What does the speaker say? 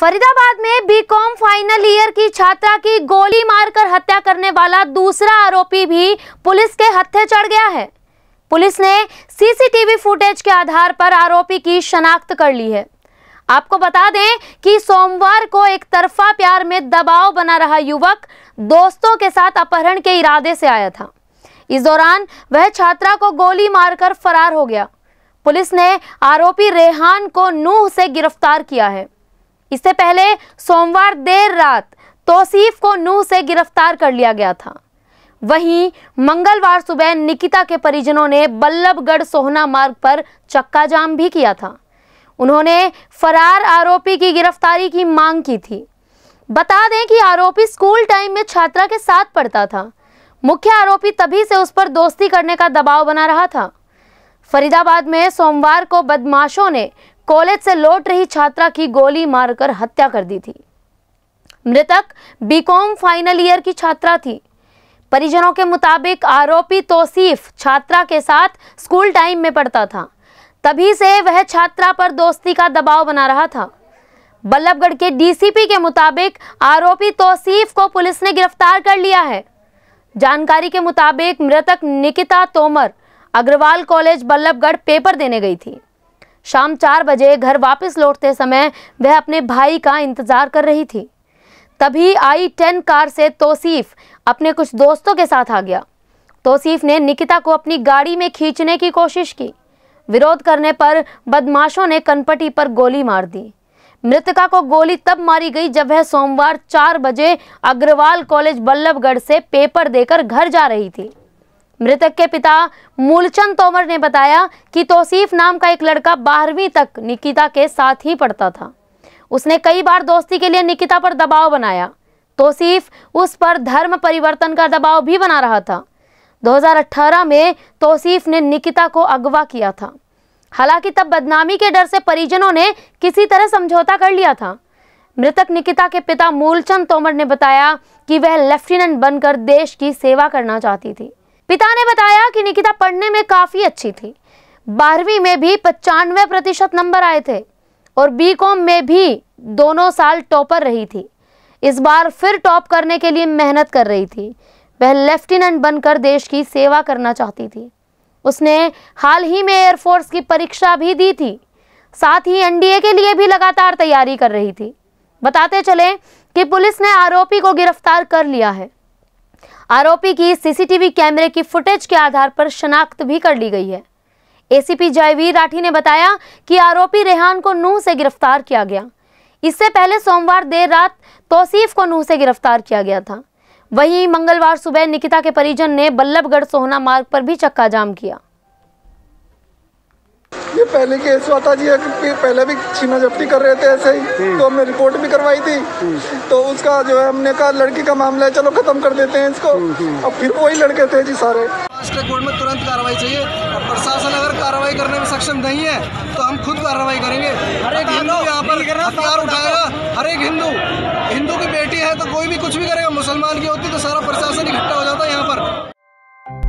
फरीदाबाद में BCom final year की छात्रा की गोली मारकर हत्या करने वाला दूसरा आरोपी भी पुलिस के हत्थे चढ़ गया है पुलिस ने सीसीटीवी फुटेज के आधार पर आरोपी की शनाख्त कर ली है आपको बता दें कि सोमवार को एक तरफा प्यार में दबाव बना रहा युवक दोस्तों के साथ अपहरण के इरादे से आया था इस दौरान वह छात्रा को गोली मारकर फरार हो गया पुलिस ने आरोपी रेहान को नूह से गिरफ्तार किया है इससे पहले सोमवार देर रात तोसीफ को नूह से गिरफ्तार कर लिया गया था वहीं मंगलवार सुबह निकिता के परिजनों ने बल्लभगढ़ सोहना मार्ग पर चक्का जाम भी किया था उन्होंने फरार आरोपी की गिरफ्तारी की मांग की थी बता दें कि आरोपी स्कूल टाइम में छात्रा के साथ पढ़ता था मुख्य आरोपी तभी से उस पर दोस्ती करने का दबाव बना रहा था फरीदाबाद में सोमवार को बदमाशों ने कॉलेज से लौट रही छात्रा की गोली मारकर हत्या कर दी थी मृतक बीकॉम फाइनल ईयर की छात्रा थी परिजनों के मुताबिक आरोपी तोसीफ छात्रा के साथ स्कूल टाइम में पढ़ता था तभी से वह छात्रा पर दोस्ती का दबाव बना रहा था बल्लभगढ़ के डीसीपी के मुताबिक आरोपी तोसीफ को पुलिस ने गिरफ्तार कर लिया है जानकारी के मुताबिक मृतक निकिता तोमर अग्रवाल कॉलेज बल्लभगढ़ पेपर देने गई थी शाम चार बजे घर वापस लौटते समय वह अपने भाई का इंतज़ार कर रही थी तभी आई टेन कार से तोसीफ अपने कुछ दोस्तों के साथ आ गया तोसीफ ने निकिता को अपनी गाड़ी में खींचने की कोशिश की विरोध करने पर बदमाशों ने कनपटी पर गोली मार दी मृतका को गोली तब मारी गई जब वह सोमवार चार बजे अग्रवाल कॉलेज बल्लभगढ़ से पेपर देकर घर जा रही थी मृतक के पिता मूलचंद तोमर ने बताया कि तोसीफ नाम का एक लड़का बारहवीं तक निकिता के साथ ही पढ़ता था उसने कई बार दोस्ती के लिए निकिता पर दबाव बनाया तोसीफ उस पर धर्म परिवर्तन का दबाव भी बना रहा था 2018 में तोसीफ ने निकिता को अगवा किया था हालांकि तब बदनामी के डर से परिजनों ने किसी तरह समझौता कर लिया था मृतक निकिता के पिता मूलचंद तोमर ने बताया कि वह लेफ्टिनेंट बनकर देश की सेवा करना चाहती थी पिता ने बताया कि निकिता पढ़ने में काफ़ी अच्छी थी बारहवीं में भी पचानवे प्रतिशत नंबर आए थे और बीकॉम में भी दोनों साल टॉपर रही थी इस बार फिर टॉप करने के लिए मेहनत कर रही थी वह लेफ्टिनेंट बनकर देश की सेवा करना चाहती थी उसने हाल ही में एयरफोर्स की परीक्षा भी दी थी साथ ही एनडीए के लिए भी लगातार तैयारी कर रही थी बताते चले कि पुलिस ने आरोपी को गिरफ्तार कर लिया है आरोपी की सीसीटीवी कैमरे की फुटेज के आधार पर शनाख्त भी कर ली गई है एसीपी जयवीर राठी ने बताया कि आरोपी रेहान को नूह से गिरफ्तार किया गया इससे पहले सोमवार देर रात तोसीफ को नूह से गिरफ्तार किया गया था वहीं मंगलवार सुबह निकिता के परिजन ने बल्लभगढ़ सोहना मार्ग पर भी चक्का जाम किया ये पहले के स्वाता जी पहले भी छीना जब्ती कर रहे थे ऐसे ही हम्म। तो हमने रिपोर्ट भी करवाई थी हम्म। तो उसका जो है हमने कहा लड़की का मामला है चलो खत्म कर देते हैं इसको हम्म, अब फिर वही लड़के थे जी सारे कोर्ट में तुरंत कार्रवाई चाहिए और प्रशासन अगर कार्रवाई करने में सक्षम नहीं है तो हम खुद कार्रवाई करेंगे हर एक हिंदू यहाँ पर हथियार उठाएगा हर एक हिंदू हिंदू की बेटी है तो कोई भी कुछ भी करेगा मुसलमान की होती तो सारा प्रशासन इकट्ठा